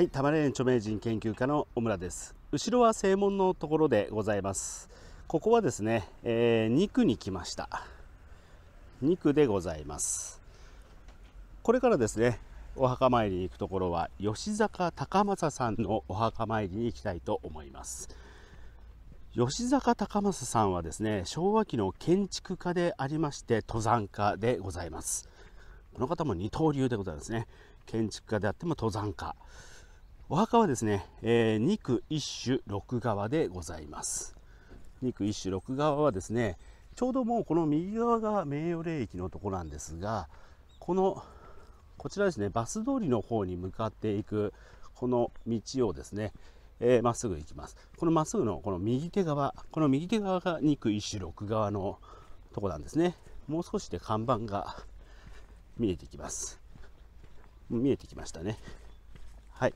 はい、玉ねぎ著名人研究家の小村です。後ろは正門のところでございます。ここはですね、えー、2区に来ました。肉でございます。これからですね、お墓参りに行くところは吉坂高政さんのお墓参りに行きたいと思います。吉坂高正さんはですね、昭和期の建築家でありまして、登山家でございます。この方も二刀流でございますね。建築家であっても登山家。お墓はですね、えー、肉一種六側でございます。肉一種六側はですね、ちょうどもうこの右側が名誉霊域のとこなんですが、この、こちらですね、バス通りの方に向かっていく、この道をですね、ま、えー、っすぐ行きます。このまっすぐのこの右手側、この右手側が肉一種六側のとこなんですね。もう少しで看板が見えてきます。見えてきましたね。はい。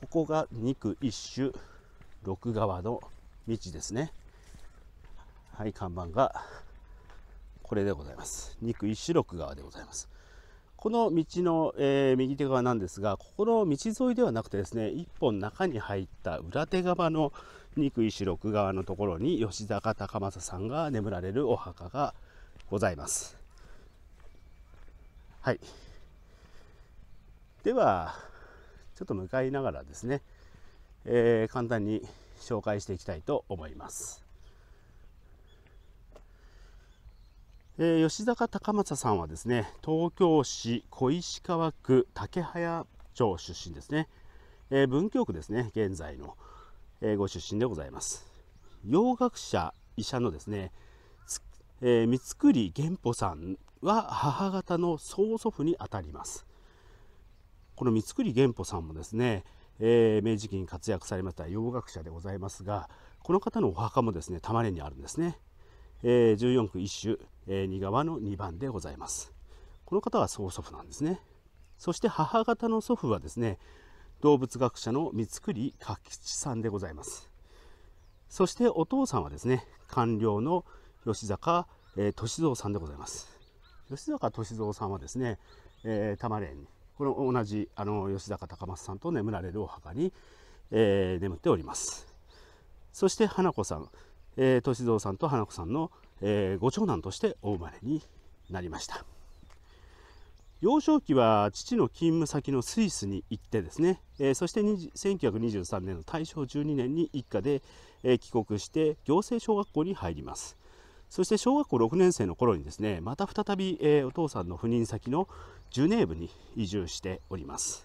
ここが2区1種6側の道ですねはい看板がこれでございます2区1種6側でございますこの道の、えー、右手側なんですが、ここの道沿いではなくてですね、1本中に入った裏手側の2区種6側のところに吉坂高政さんが眠られるお墓がございます。はい。では、ちょっと向かいながらですね、えー、簡単に紹介していきたいと思います。えー、吉坂高政さんはですね東京市小石川区竹早町出身ですね、えー、文京区ですね現在の、えー、ご出身でございます洋学者医者のですねえー、三栗玄保さんは母方の曽祖父にあたりますこの三栗玄保さんもですね、えー、明治期に活躍されました洋学者でございますがこの方のお墓もですね玉れにあるんですね、えー、14区一首、えー、二川の2番でございますこの方は曽祖父なんですねそして母方の祖父はですね動物学者の三栗柿吉さんでございますそしてお父さんはですね官僚の吉坂、えー、歳三さんでございます吉坂歳三さんはですね、えー、玉蓮にこの同じあの吉高隆松さんと眠られるお墓に、えー、眠っておりますそして花子さん、えー、歳三さんと花子さんの、えー、ご長男としてお生まれになりました幼少期は父の勤務先のスイスに行ってですね、えー、そして1923年の大正12年に一家で、えー、帰国して行政小学校に入りますそして小学校6年生の頃にですねまた再び、えー、お父さんの赴任先のジュネーブに移住しております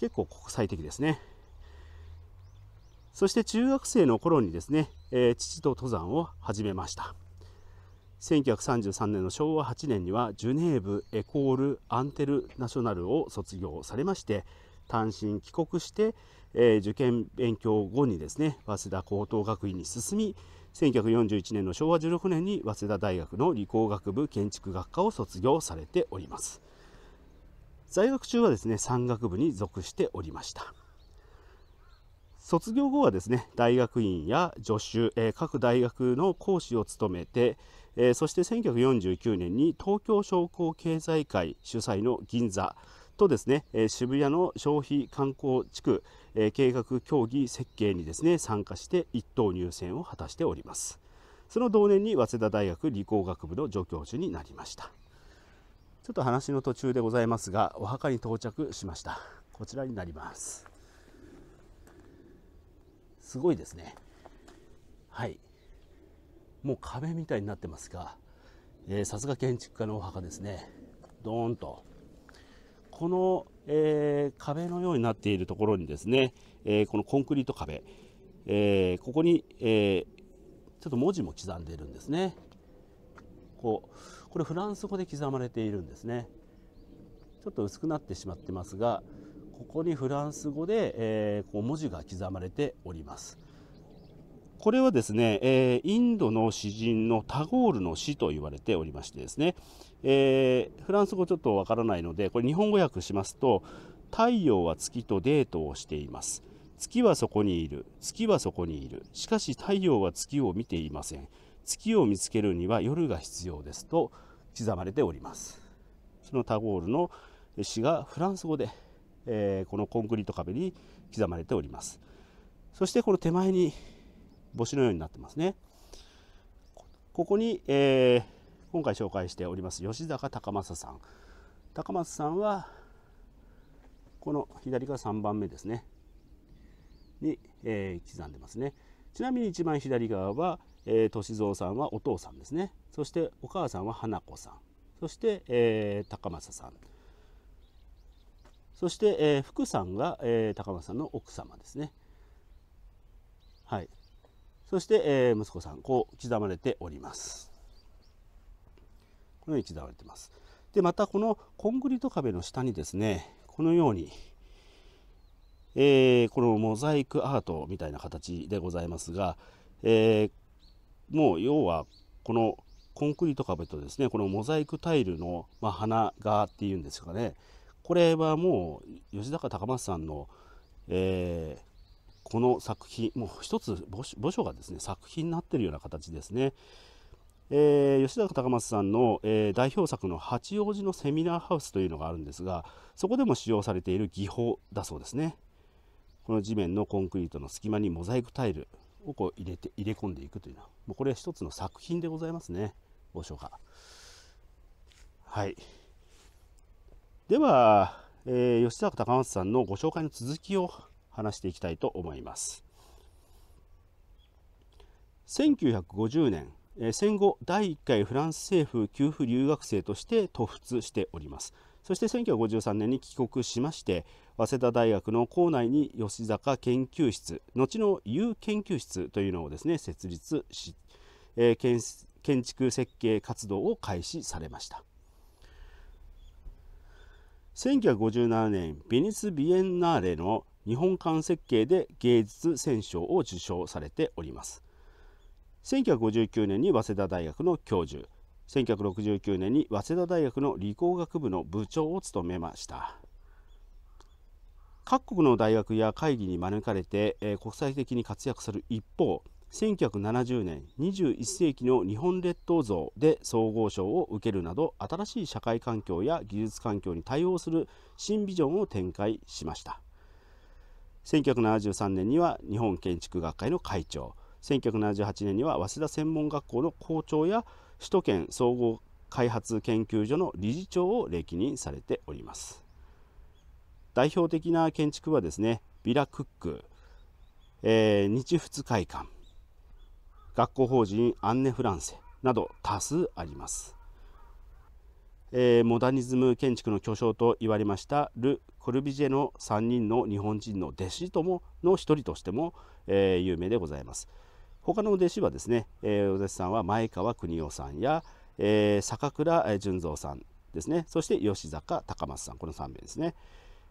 結構国際的ですねそして中学生の頃にですね、えー、父と登山を始めました1933年の昭和8年にはジュネーブエコール・アンテルナショナルを卒業されまして単身帰国して、えー、受験勉強後にですね早稲田高等学院に進み1941年の昭和16年に早稲田大学の理工学部建築学科を卒業されております在学中はですね山岳部に属しておりました卒業後はですね大学院や助手、えー、各大学の講師を務めて、えー、そして1949年に東京商工経済会主催の銀座とですね、え渋谷の消費観光地区、え計画協議設計にですね参加して一等入選を果たしておりますその同年に早稲田大学理工学部の助教授になりましたちょっと話の途中でございますがお墓に到着しましたこちらになりますすごいですねはいもう壁みたいになってますがさすが建築家のお墓ですねドーンとこの、えー、壁のようになっているところにですね、えー、このコンクリート壁、えー、ここに、えちょっと文字も刻んでいるんですね。こうこれフランス語で刻まれているんですね。ちょっと薄くなってしまってますがここにフランス語で、えこう文字が刻まれております。これはですね、えインドの詩人のタゴールの詩と言われておりましてですね、えフランス語ちょっとわからないので、これ日本語訳しますと、太陽は月とデートをしています。月はそこにいる。月はそこにいる。しかし太陽は月を見ていません。月を見つけるには夜が必要ですと刻まれております。そのタゴールの詩がフランス語で、えー、このコンクリート壁に刻まれております。そしてこの手前に星のようになってますね。ここに、えー、今回紹介しております吉坂高政さん。高正さんはこの左が3番目ですねに、えー、刻んでますねちなみに一番左側は、えー、歳三さんはお父さんですねそしてお母さんは花子さんそして、えー、高政さんそして、えー、福さんが、えー、高政さんの奥様ですねはいそして、えー、息子さんこう刻まれておりますこのように刻まれてますでまたこのコンクリート壁の下にですねこのように、えー、このモザイクアートみたいな形でございますが、えー、もう要はこのコンクリート壁とですねこのモザイクタイルの、まあ、花がっていうんですかねこれはもう吉高隆松さんの、えー、この作品、もう一つ墓所がですね、作品になってるような形ですね。えー、吉高隆松さんの、えー、代表作の八王子のセミナーハウスというのがあるんですが、そこでも使用されている技法だそうですね。この地面のコンクリートの隙間にモザイクタイルをこう入れて入れ込んでいくというのは、もうこれは一つの作品でございますね、墓所が。はい。では、えー、吉高隆松さんのご紹介の続きを話していきたいと思います。1950年戦後第1回フランス政府給付留学生として突出しておりますそして1953年に帰国しまして早稲田大学の校内に吉坂研究室後の U 研究室というのをですね設立し、えー、建築設計活動を開始されました1957年ベニス・ビエンナーレの日本館設計で芸術選奨を受賞されております1959年に早稲田大学の教授1969年に早稲田大学の理工学部の部長を務めました各国の大学や会議に招かれて、えー、国際的に活躍する一方1970年21世紀の日本列島像で総合賞を受けるなど新しい社会環境や技術環境に対応する新ビジョンを展開しました1973年には日本建築学会の会長1978年には早稲田専門学校の校長や首都圏総合開発研究所の理事長を歴任されております代表的な建築はですねビラ・クック、えー、日仏会館学校法人アンネ・フランセなど多数ありますえー、モダニズム建築の巨匠と言われましたル・コルビジェの3人の日本人の弟子ともの一人としても、えー、有名でございます。他の弟子はですね、えー、お弟子さんは前川邦夫さんや、えー、坂倉純三さんですねそして吉坂高松さんこの3名ですね。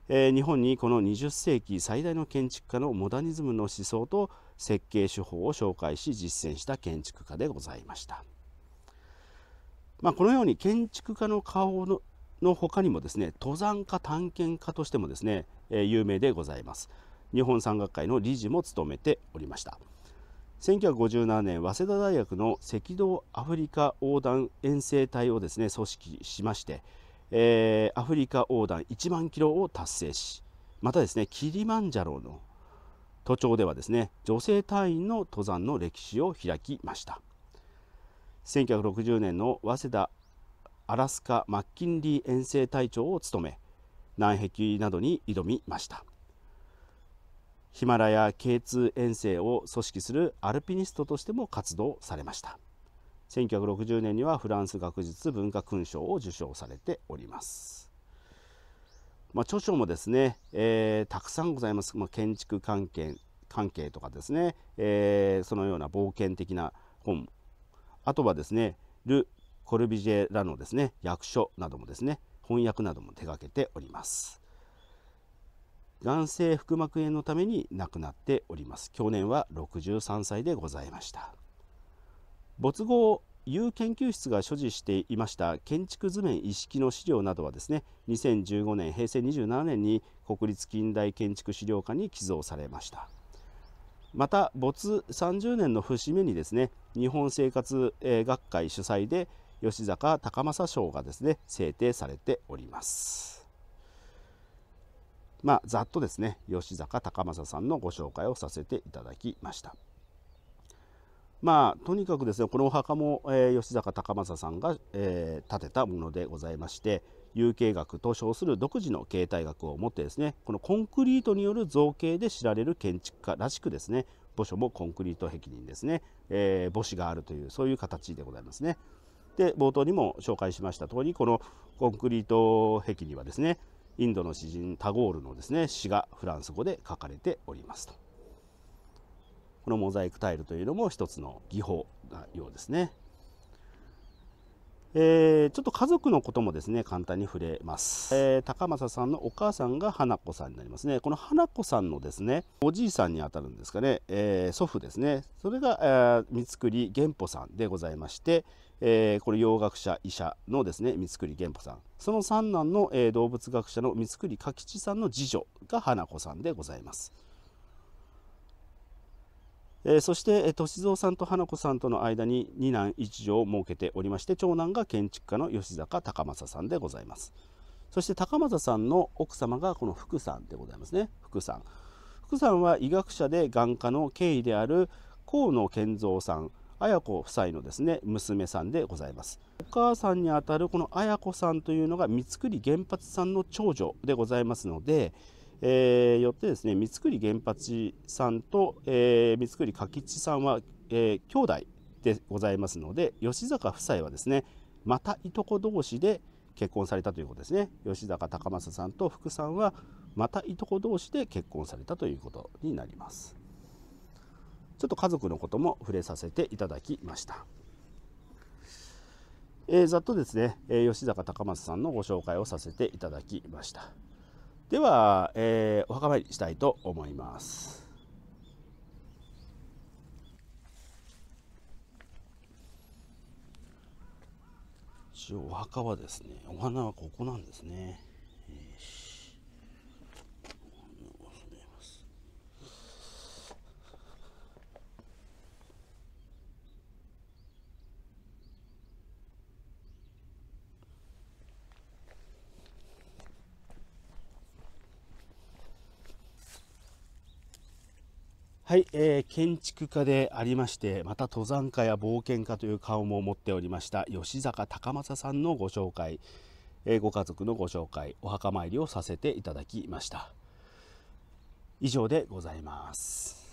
えー、日本にこの20世紀最大の建築家のモダニズムの思想と設計手法を紹介し実践した建築家でございました。まあ、このように建築家の顔のの他にもですね登山家探検家としてもですね、え有名でございます日本山岳会の理事も務めておりました1957年早稲田大学の赤道アフリカ横断遠征隊をですね組織しまして、えー、アフリカ横断1万キロを達成しまたですねキリマンジャロの都庁ではですね女性隊員の登山の歴史を開きました1960年の早稲田アラスカマッキンリー遠征隊長を務め南壁などに挑みましたヒマラヤ K2 遠征を組織するアルピニストとしても活動されました1960年にはフランス学術文化勲章を受賞されております、まあ、著書もですね、えー、たくさんございます、まあ、建築関係関係とかですね、えー、そのような冒険的な本あとはですねル・コルビジェらのですね役所などもですね翻訳なども手掛けております眼性腹膜炎のために亡くなっております去年は63歳でございました没後有研究室が所持していました建築図面一式の資料などはですね2015年平成27年に国立近代建築資料館に寄贈されましたまた没30年の節目にですね日本生活学会主催で吉坂隆正賞がですね制定されておりますまあざっとですね吉坂隆正さんのご紹介をさせていただきました。まあとにかくですねこのお墓も、えー、吉坂隆正さんが、えー、建てたものでございまして有形学と称する独自の形態学を持ってですねこのコンクリートによる造形で知られる建築家らしくですね墓所もコンクリート壁にですね、えー、母子があるというそういう形でございますね。で冒頭にも紹介しました通りこのコンクリート壁にはですねインドの詩人タゴールのですね詩がフランス語で書かれておりますと。このモザイクタイルというのも一つの技法なようですね。えー、ちょっと家族のこともですね簡単に触れます、えー、高政さんのお母さんが花子さんになりますねこの花子さんのですねおじいさんにあたるんですかね、えー、祖父ですねそれが、えー、三り玄保さんでございまして、えー、これ洋学者医者のですね三栗玄保さんその三男の、えー、動物学者の三栗柿吉さんの次女が花子さんでございますえー、そして、えー、歳三さんと花子さんとの間に二男一女を設けておりまして長男が建築家の吉坂高政さんでございますそして高政さんの奥様がこの福さんでございますね福さん福さんは医学者で眼科の経緯である河野健三さん綾子夫妻のですね娘さんでございますお母さんにあたるこの綾子さんというのが三栗原発さんの長女でございますのでえー、よってですね三栗原発さんと、えー、三栗柿吉さんは、えー、兄弟でございますので吉坂夫妻はですねまたいとこ同士で結婚されたということですね吉坂高正さんと福さんはまたいとこ同士で結婚されたということになりますちょっと家族のことも触れさせていただきましたえー、ざっとですね、えー、吉坂高正さんのご紹介をさせていただきました。では、えー、お墓参りしたいと思います。一応お墓はですねお花はここなんですねはい、えー、建築家でありましてまた登山家や冒険家という顔も持っておりました吉坂高正さんのご紹介、えー、ご家族のご紹介お墓参りをさせていただきました以上でございます